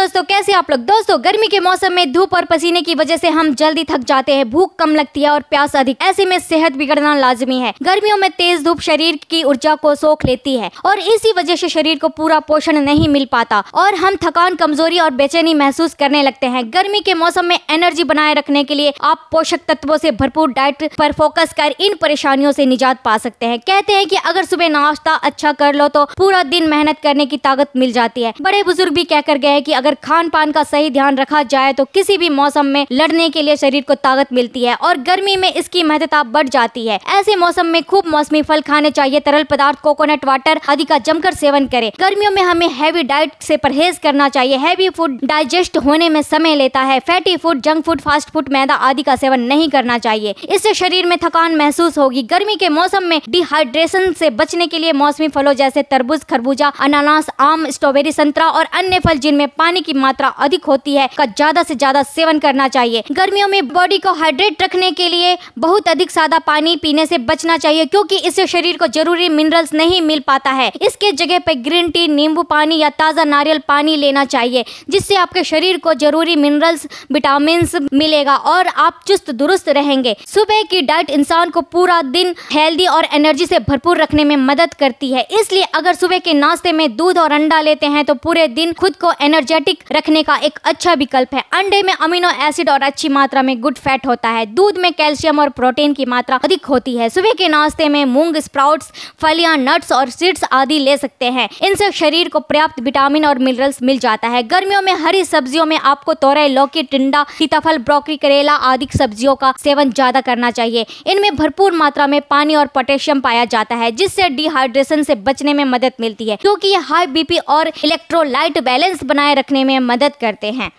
दोस्तों कैसे आप लोग दोस्तों गर्मी के मौसम में धूप और पसीने की वजह से हम जल्दी थक जाते हैं भूख कम लगती है और प्यास अधिक ऐसे में सेहत बिगड़ना लाजमी है गर्मियों में तेज धूप शरीर की ऊर्जा को सोख लेती है और इसी वजह से शरीर को पूरा पोषण नहीं मिल पाता और हम थकान कमजोरी और बेचैनी महसूस करने लगते हैं गर्मी के मौसम में एनर्जी बनाए रखने के लिए आप पोषक तत्वों से भरपूर डाइट पर फोकस कर इन परेशानियों से निजात पा सकते हैं कहते हैं कि अगर सुबह नाश्ता अच्छा कर लो तो पूरा दिन मेहनत करने की ताकत मिल जाती है बड़े बुजुर्ग भी कहकर गए कि अगर अगर खान पान का सही ध्यान रखा जाए तो किसी भी मौसम में लड़ने के लिए शरीर को ताकत मिलती है और गर्मी में इसकी महत्ता बढ़ जाती है ऐसे मौसम में खूब मौसमी फल खाने चाहिए तरल पदार्थ कोकोनट वाटर आदि का जमकर सेवन करें गर्मियों में हमें हैवी डाइट से परहेज करना चाहिए हैवी फूड डाइजेस्ट होने में समय लेता है fatty food junk food fast food मैदा आदि का सेवन नहीं करना चाहिए इससे शरीर में थकान महसूस होगी गर्मी के मौसम में डिहाइड्रेशन से बचने के लिए मौसमी फलों जैसे तरबूज खरबूजा अनानास आम स्ट्रॉबेरी संतरा और अन्य फल जिनमें पानी पानी की मात्रा अधिक होती है का ज्यादा से ज्यादा सेवन करना चाहिए गर्मियों में बॉडी को हाइड्रेट रखने के लिए बहुत अधिक सादा पानी पीने से बचना चाहिए क्योंकि इससे शरीर को जरूरी मिनरल्स नहीं मिल पाता है इसके जगह पर ग्रीन टी नींबू पानी या ताज़ा नारियल पानी लेना चाहिए जिससे आपके शरीर को जरूरी मिनरल्स विटामिन मिलेगा और आप चुस्त दुरुस्त रहेंगे सुबह की डाइट इंसान को पूरा दिन हेल्दी और एनर्जी से भरपूर रखने में मदद करती है इसलिए अगर सुबह के नाश्ते में दूध और अंडा लेते हैं तो पूरे दिन खुद को एनर्जेटिक डायबिटिक रखने का एक अच्छा विकल्प है अंडे में अमीनो एसिड और अच्छी मात्रा में गुड फैट होता है दूध में कैल्शियम और प्रोटीन की मात्रा अधिक होती है सुबह के नाश्ते में मूंग स्प्राउट्स फलियां नट्स और सीड्स आदि ले सकते हैं इनसे शरीर को पर्याप्त विटामिन और मिनरल्स मिल जाता है गर्मियों में हरी सब्जियों में आपको तोरे लौकी टिंडा सीताफल ब्रोकरी करेला आदि सब्जियों का सेवन ज्यादा करना चाहिए इनमें भरपूर मात्रा में पानी और पोटेशियम पाया जाता है जिससे डिहाइड्रेशन से बचने में मदद मिलती है क्योंकि ये हाई बीपी और इलेक्ट्रोलाइट बैलेंस बनाए रखने करने में मदद करते हैं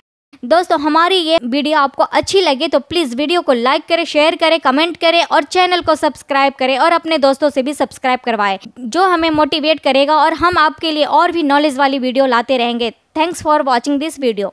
दोस्तों हमारी ये वीडियो आपको अच्छी लगे तो प्लीज़ वीडियो को लाइक करें शेयर करें कमेंट करें और चैनल को सब्सक्राइब करें और अपने दोस्तों से भी सब्सक्राइब करवाएं जो हमें मोटिवेट करेगा और हम आपके लिए और भी नॉलेज वाली वीडियो लाते रहेंगे thanks for watching this video